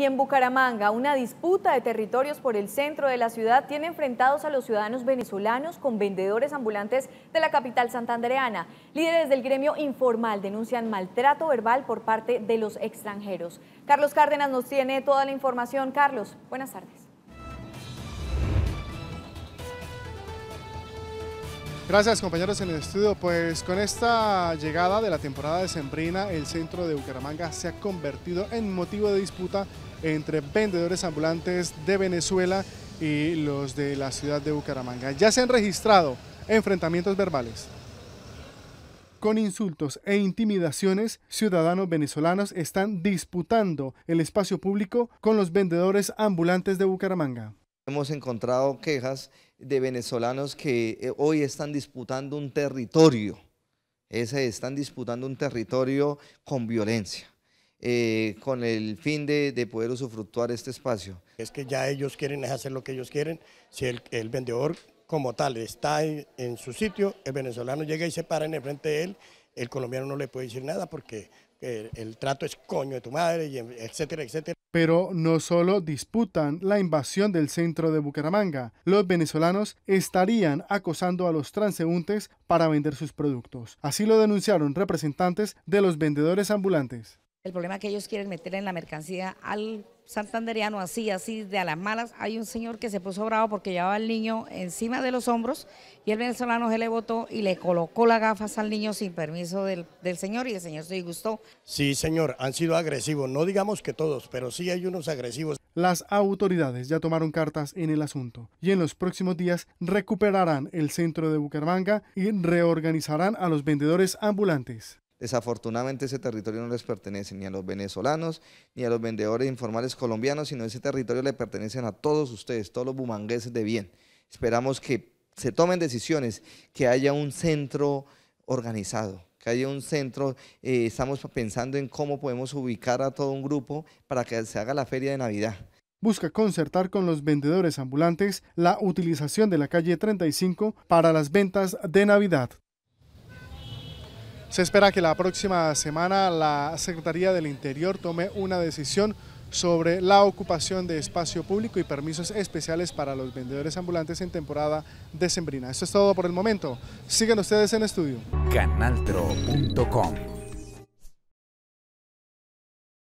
y en Bucaramanga, una disputa de territorios por el centro de la ciudad tiene enfrentados a los ciudadanos venezolanos con vendedores ambulantes de la capital santandereana. Líderes del gremio informal denuncian maltrato verbal por parte de los extranjeros. Carlos Cárdenas nos tiene toda la información. Carlos, buenas tardes. Gracias compañeros en el estudio, pues con esta llegada de la temporada de Sembrina, el centro de Bucaramanga se ha convertido en motivo de disputa entre vendedores ambulantes de Venezuela y los de la ciudad de Bucaramanga. Ya se han registrado enfrentamientos verbales. Con insultos e intimidaciones, ciudadanos venezolanos están disputando el espacio público con los vendedores ambulantes de Bucaramanga. Hemos encontrado quejas de venezolanos que eh, hoy están disputando un territorio, ese están disputando un territorio con violencia. Eh, con el fin de, poder usufructuar este espacio. Es que ya ellos quieren hacer lo que ellos quieren, si el, vendedor como tal está en, en, su sitio, el venezolano llega y se para en el frente de él, el colombiano no le puede decir nada porque el, trato es coño de tu madre, etcétera, etcétera. Pero no solo disputan la invasión del centro de Bucaramanga, los venezolanos estarían acosando a los transeúntes para vender sus productos. Así lo denunciaron representantes de los vendedores ambulantes. El problema es que ellos quieren meter en la mercancía al santanderiano así, así, de a las malas. Hay un señor que se puso bravo porque llevaba al niño encima de los hombros y el venezolano se le botó y le colocó las gafas al niño sin permiso del, del señor y el señor se disgustó. Sí, señor, han sido agresivos. No digamos que todos, pero sí hay unos agresivos. Las autoridades ya tomaron cartas en el asunto y en los próximos días recuperarán el centro de Bucaramanga y reorganizarán a los vendedores ambulantes. Desafortunadamente ese territorio no les pertenece ni a los venezolanos ni a los vendedores informales colombianos, sino ese territorio le pertenece a todos ustedes, todos los bumangueses de bien. Esperamos que se tomen decisiones, que haya un centro organizado, que haya un centro, eh, estamos pensando en cómo podemos ubicar a todo un grupo para que se haga la feria de Navidad. Busca concertar con los vendedores ambulantes la utilización de la calle 35 para las ventas de Navidad. Se espera que la próxima semana la Secretaría del Interior tome una decisión sobre la ocupación de espacio público y permisos especiales para los vendedores ambulantes en temporada decembrina. Esto es todo por el momento. Sigan ustedes en estudio.